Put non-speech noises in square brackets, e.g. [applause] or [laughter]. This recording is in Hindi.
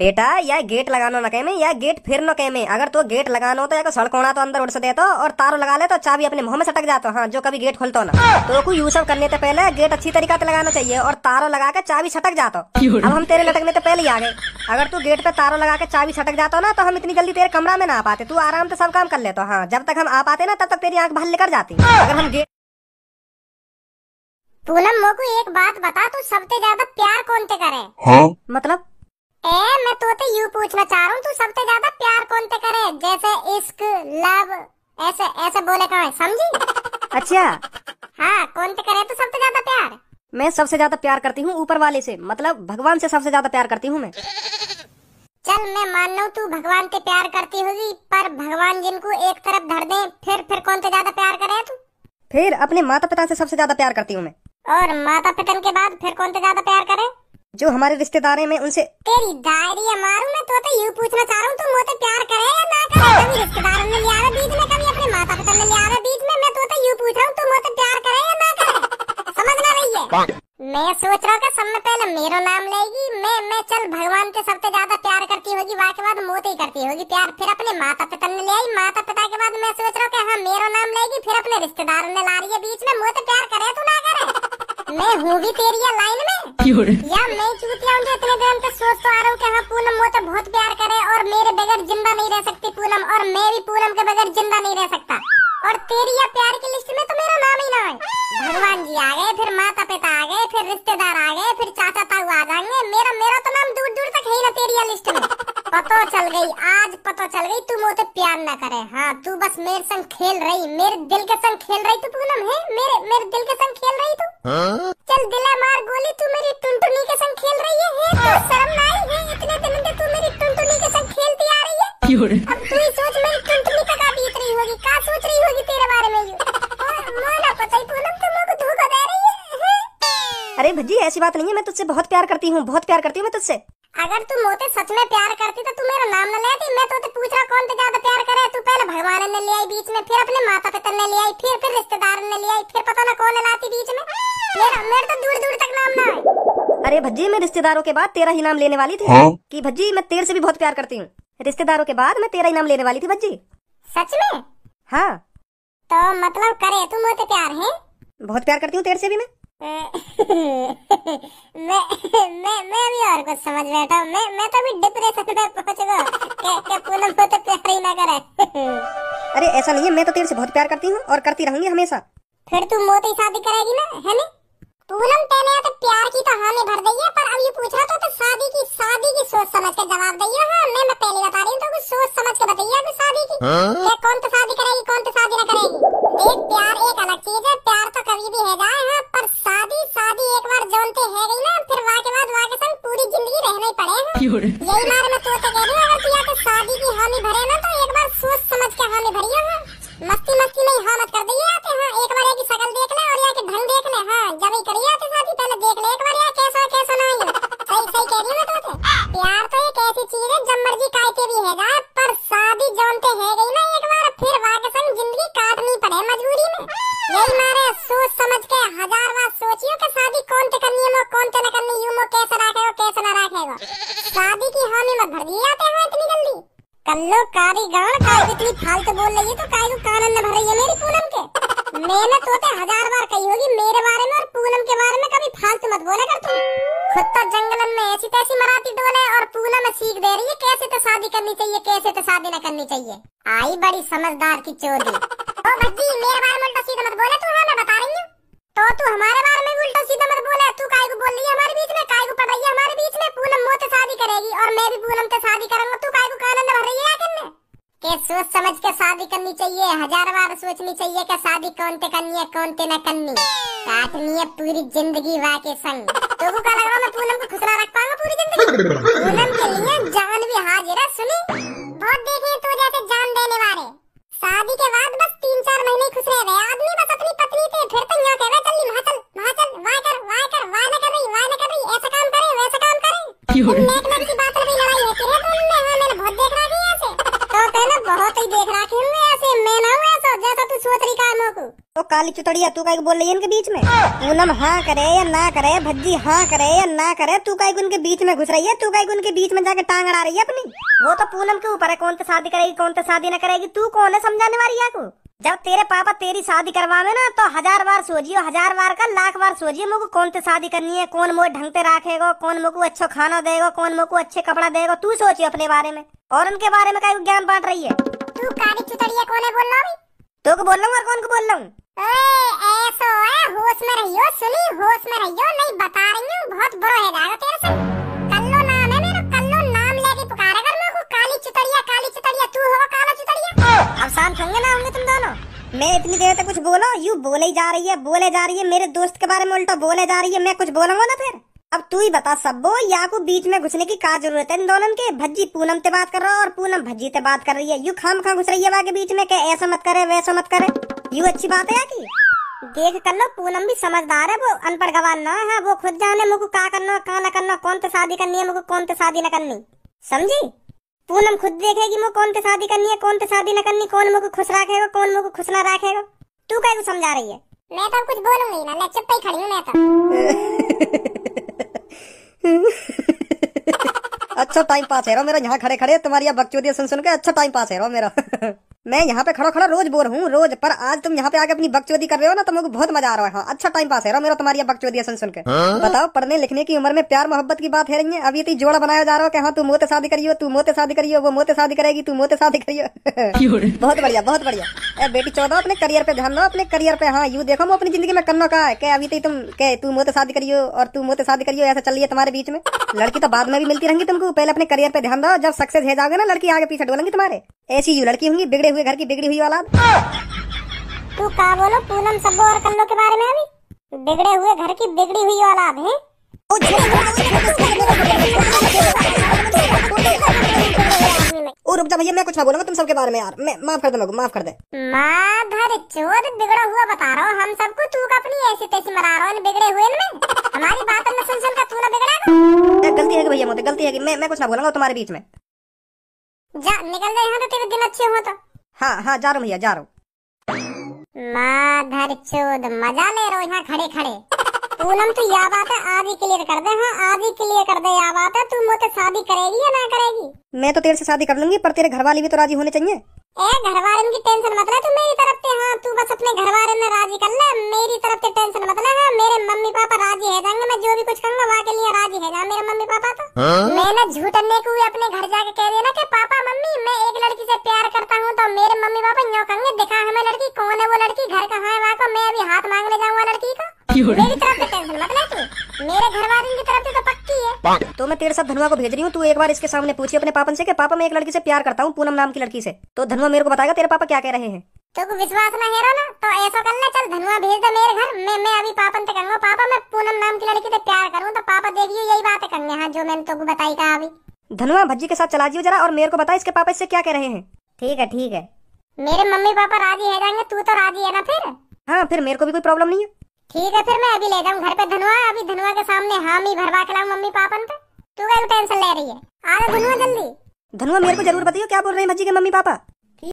बेटा या गेट ना कह में या गेट फिर ना कह में अगर तो गेट हो तो या तो को होना तो अंदर उड़ से तो और तारो लगा ले तो चाबी अपने मुंह में सटक तो हाँ जो कभी गेट खोलता ना तो यू सब करने से पहले गेट अच्छी तरीका से लगाना चाहिए और तारो लगा के चाबी सटक तो अब हम तेरे लटकने से पहले ही आ गए अगर तू गेट पे तारो लगा के चाबी सटक जातो ना तो हम इतनी जल्दी तेरे कमरा में ना आ पाते तू आराम से सब काम कर लेते हाँ जब तक हम आ पाते ना तब तक तेरी आंख बाहर लेकर जाती अगर हम गेट पूनम मोकू एक बात बता तू सबसे ज्यादा प्यार कौन से करे हाँ मतलब ए मैं तो ते यू पूछना चाह रहा हूँ तू सबसे ज्यादा प्यार कौन से करे जैसे इश्क लव ऐसे ऐसे बोले कहा समझी अच्छा हाँ कौन से करे तू सबसे ज्यादा प्यार मैं सबसे ज्यादा प्यार करती हूँ ऊपर वाले से मतलब भगवान से सबसे ज्यादा प्यार करती हूँ मैं चल मैं मान लू तू भगवान से प्यार करती होगी पर भगवान जिनको एक तरफ धर दे फिर फिर कौन से ज्यादा प्यार करे तू फिर अपने माता पिता से सबसे ज्यादा प्यार करती हूँ मैं और माता पितन के बाद फिर कौन से ज्यादा प्यार करे जो हमारे रिश्तेदार हैं उनसे तेरी डायरी मारू मैं तो तो यू पूछना चाह रहा हूँ तुम मुझे प्यार करे या ना करे कभी रिश्तेदारों ने लिया है बीच में कभी अपने माता पिता ने लिया है बीच में मैं तो तो यू पूछ रहा हूँ तुम मुझे तो प्यार करे या ना करे समझ ना रही है मैं सोच रहा हूँ सब में पहले मेरा नाम लेगी मैं मैं चल भगवान के सबसे ज्यादा प्यार करती होगी वहाँ के बाद मोते ही करती होगी प्यार फिर अपने माता पिता ने लिया माता पिता के बाद मैं सोच रहा हूँ हाँ मेरा नाम लेगी फिर अपने रिश्तेदारों ने ला रही है बीच में मुझे तो प्यार करे तू ना करे मैं हूँ भी तेरी लाइन में या मैं चूतिया हूँ जो इतने दिन से सोच तो आ रहा हूँ कि हाँ पूनम मुझे तो बहुत प्यार करे और मेरे बगैर जिंदा नहीं रह सकती पूनम और मैं भी पूनम के बगैर जिंदा नहीं रह सकता और तेरी या प्यार की लिस्ट में तो मेरा नाम ही ना है भगवान जी आ गए फिर माता पिता आ गए फिर रिश्तेदार आ गए फिर चाचा ताऊ आ जाएंगे मेरा मेरा तो नाम दूर दूर तक है ना तेरी लिस्ट में पता चल गई आज तो चल गई तू मुझे प्यार ना करे हाँ तू बस मेरे संग खेल रही मेरे दिल के संग खेल रही तू पूनम है मेरे मेरे दिल के संग खेल रही तू चल दिला मार गोली तू मेरी टुनटुनी के संग खेल रही है, है तो शर्म ना आई है इतने दिन से तू मेरी टुनटुनी के संग खेलती आ रही है अब तू ही सोच मेरी टुनटुनी का क्या बीत रही होगी का सोच रही होगी तेरे बारे में मोना पता ही पूनम तुम मुझे धोखा दे रही है अरे भज्जी ऐसी बात नहीं है मैं तुझसे बहुत प्यार करती हूँ बहुत प्यार करती हूँ मैं तुझसे अगर तुम मोते सच में प्यार करती तो तू मेरा नाम न लेती मैं तो पूछ रहा कौन पे तो ज्यादा प्यार करे तू पहले भगवान ने ले आई बीच में फिर अपने माता पिता ने ले आई फिर फिर रिश्तेदार ने ले आई फिर पता ना कौन लाती बीच में मेरा मेरा तो दूर दूर तक नाम ना अरे भज्जी मैं रिश्तेदारों के बाद तेरा ही नाम लेने वाली थी हाँ। की भज्जी मैं तेरे से भी बहुत प्यार करती हूँ रिश्तेदारों के बाद मैं तेरा ही नाम लेने वाली थी भज्जी सच में हाँ तो मतलब करे तुम मुझे प्यार है बहुत प्यार करती हूँ तेरे से भी मैं मैं मैं मैं भी और कुछ समझ बैठा हूँ मैं मैं तो भी डिप्रेशन में पहुंच गया क्या क्या पूनम को तो प्यार ही ना करे अरे ऐसा नहीं है मैं तो तेरे से बहुत प्यार करती हूँ और करती रहूंगी हमेशा फिर तू मोती शादी करेगी ना है नहीं पूनम तेने तो प्यार की तो हामी भर दी है पर अब ये पूछ रहा था तो शादी की शादी की सोच समझ के जवाब दियो हाँ मैं मैं पहले बता रही हूँ तो कुछ सोच समझ के बताइए अभी शादी की हाँ? कौन तो शादी करेगी कौन तो शादी ना करेगी एक प्यार एक अलग चीज है प्यार तो कभी भी है जाए बातें है गई ना फिर वाह के बाद वाह के संग पूरी जिंदगी रहना ही पड़े हम यही मार मैं तो कह रही हूँ अगर पिया के तो शादी की हामी भरे ना तो एक बार सोच समझ के हामी भरियो हाँ मस्ती मस्ती में हाँ मत कर दिए आते हाँ एक बार एक शक्ल देख ले और यहाँ के ढंग देख ले हाँ जब ही करिए आते शादी पहले देख ले एक बार तो कारी गांड इतनी फालतू बोल रही है तो काहे को कान न भर रही है मेरी पूनम के मैंने तो ते हजार बार कही होगी मेरे बारे में और पूनम के बारे में कभी फालतू मत बोला कर तू खुद तो जंगलन में ऐसी तैसी मराती डोले और पूनम सीख दे रही है कैसे तो शादी करनी चाहिए कैसे तो शादी न करनी चाहिए आई बड़ी समझदार की चोरी ओ भज्जी मेरे बारे में उल्टा सीधा मत तू हाँ, बता रही तो तू हमारे बारे में उल्टा सीधा मत तू को बोल रही है हमारे बीच में को रही है हमारे बीच में पूनम शादी करेगी और मैं भी पूनम से शादी करूंगा तू को कानन ये सोच समझ के शादी करनी चाहिए हजार बार सोचनी चाहिए कि शादी कौन ते करनी है कौन ते न करनी काटनी है पूरी जिंदगी वाह के संग तो वो क्या लग रहा मैं पूनम को खुश ना रख पाऊंगा पूरी जिंदगी पूनम के लिए जान भी हाजिर है सुनी बहुत देखे तो जाते जान देने वाले शादी के बाद बस तीन चार महीने खुश रहे तो देख रहा राखे हूं ऐसे मैं ना हूं ऐसा जैसा तू सोच रही काम को तो काली चुतड़िया तू काहे बोल रही है इनके बीच में पूनम हां करे या ना करे भज्जी हां करे या ना करे तू काहे उनके बीच में घुस रही है तू काहे उनके बीच में जाकर टांग अड़ा रही है अपनी वो तो पूनम के ऊपर है कौन से शादी करेगी कौन से शादी ना करेगी तू कौन है समझाने वाली है को जब तेरे पापा तेरी शादी करवावे ना तो हजार बार सोचियो हजार बार का लाख बार सोचियो मुझको कौन से शादी करनी है कौन मुझे ढंग से रखेगा कौन मुझको अच्छा खाना देगा कौन मुझको अच्छे कपड़ा देगा तू सोचियो अपने बारे में और उनके बारे में का ज्ञान बांट रही है तू काली कौन है बोल रहा तो को बोल रहा हूँ और कौन को बोल रहा हूँ ऐसो है होश में रहियो सुनी होश में रहियो नहीं बता रही हूँ बहुत बुरो है जागो तेरे से कल्लो नाम है मेरा कल्लो नाम लेके पुकारा कर मेरे को काली चुतरिया काली चुतरिया तू हो काला चुतरिया अब शाम खंगे ना होंगे तुम दोनों मैं इतनी देर तक कुछ बोलो यू बोले जा रही है बोले जा रही है मेरे दोस्त के बारे में उल्टा बोले जा रही है मैं कुछ बोलूंगा ना फिर अब तू ही बता सबो या को बीच में घुसने की क्या जरूरत है इन दोनों के भज्जी पूनम से बात कर रहा है और पूनम भज्जी से बात कर रही है यू खाम खा घुस रही है के बीच में के ऐसा मत करे वैसा मत करे यू अच्छी बात है की देख कर लो पूनम भी समझदार है वो अनपढ़ गवान ना है वो खुद जाने मुझको का करना कहाँ ना करना कौन तो शादी करनी है मुझको कौन तो शादी न करनी समझी पूनम खुद देखेगी मुझे कौन तो शादी करनी है कौन तो शादी न करनी कौन मुझको खुश रखेगा कौन मुझको खुश ना रखेगा तू कह समझा रही है मैं तो कुछ बोलूंगी ना मैं चुप ही खड़ी हूँ मैं तो [laughs] [laughs] अच्छा टाइम पास है रो मेरा यहाँ खड़े खड़े तुम्हारी बकचोदिया सुन सुन के अच्छा टाइम पास है रो मेरा [laughs] मैं यहाँ पे खड़ा खड़ा रोज बोर हूँ रोज पर आज तुम यहाँ पे आके अपनी बकचोदी कर रहे हो ना तुम तो लोग बहुत मजा आ रहा है अच्छा टाइम पास है रहा मेरा तुम्हारी बकचोदी सुन सुन के बताओ पढ़ने लिखने की उम्र में प्यार मोहब्बत की बात है रही है अभी इतनी जोड़ा बनाया जा रहा हो हाँ तू मोते शादी करियो तू मोते शादी करियो वो मोते शादी करेगी तू मोते शादी करियो [laughs] बहुत बढ़िया बहुत बढ़िया अरे बेटी चौदह अपने करियर पे ध्यान दो अपने करियर पे हाँ यू देखो मैं अपनी जिंदगी में करना कहा है क्या अभी तो तुम कह तू मोते शादी करियो और तू मोते शादी करियो ऐसा चल रही है तुम्हारे बीच में लड़की तो बाद में भी मिलती रहेंगी तुमको पहले अपने करियर पे ध्यान दो जब सक्सेस है जाओगे ना लड़की आगे पीछे डोलेंगी तुम्हारे ऐसी यू लड़की होंगी बिगड़े हुए घर की बिगड़ी हुई औलाद तू का बोलो पूनम सब्बो और कल्लो के बारे में अभी बिगड़े हुए घर की बिगड़ी हुई औलाद है भैया मैं कुछ ना बोलूंगा तुम सबके बारे में यार मैं माफ कर दे मेरे माफ कर दे माधर चोर बिगड़ा हुआ बता रहा हूँ हम सबको तू का अपनी ऐसी तैसी मरा रहा हूँ बिगड़े हुए में हमारी बात न सुन सुन का तू ना बिगड़ा गलती है कि भैया मुझे गलती है कि मैं मैं कुछ ना बोलूंगा तुम्हारे बीच में जा निकल जाए यहाँ तो तेरे दिन अच्छे हो तो हाँ हाँ जा रहा भैया जा रहा माधर चोद मजा ले रहो यहाँ खड़े खड़े पूनम तू या बात है आज ही क्लियर कर दे हाँ आज ही क्लियर कर दे या बात है तू मुझसे शादी करेगी या ना करेगी मैं तो तेरे से शादी कर लूंगी पर तेरे घर वाले भी तो राजी होने चाहिए घर की टेंशन मत तू मेरी तरफ से हाँ तू बस अपने घर वाले राजी कर ले मेरी तरफ से टेंशन मत हाँ मेरे मम्मी पापा राजी है जाएंगे मैं जो भी कुछ कहूंगा वहाँ के लिए राजी है जा हाँ, मेरे मम्मी पापा तो हाँ? मैंने झूठने को अपने घर जाके कह दिया ना कि पापा मम्मी मैं एक लड़की से प्यार करता हूँ तो मेरे मम्मी पापा न्यो कहेंगे दिखा हमें लड़की कौन है वो लड़की घर कहाँ है वहाँ को मैं अभी हाथ मांगने जाऊंगा लड़की का मेरी तेरे साथ धनवा को भेज रही हूँ तू एक बार इसके सामने पूछी अपने पापन से कि पापा मैं एक लड़की से प्यार करता हूँ पूनम नाम की लड़की से तो धनवा मेरे को बताएगा तेरे पापा क्या कह रहे हैं तो विश्वास ना है ना तो ऐसा कर ले चल धनवा भेज दे मेरे घर मैं मैं अभी पापन से कहूंगा पापा मैं पूनम नाम की लड़की से प्यार करूँ तो पापा देखिए यही बात है करने हाँ जो मैंने तुमको बताई कहा अभी धनवा भज्जी के साथ चला जियो जरा और मेरे को बता इसके पापा इससे क्या कह रहे हैं ठीक है ठीक है मेरे मम्मी पापा राजी है जाएंगे तू तो राजी है ना फिर हाँ फिर मेरे को भी कोई प्रॉब्लम नहीं है ठीक है फिर मैं अभी ले जाऊँ घर पे धनवा अभी धनवा के सामने हामी भरवा के लाऊ मम्मी पापन पे तू तो टेंशन ले रही है आ धनुआ जल्दी धनुआ मेरे को जरूर बताइए क्या बोल रहे हैं मज्जी के मम्मी पापा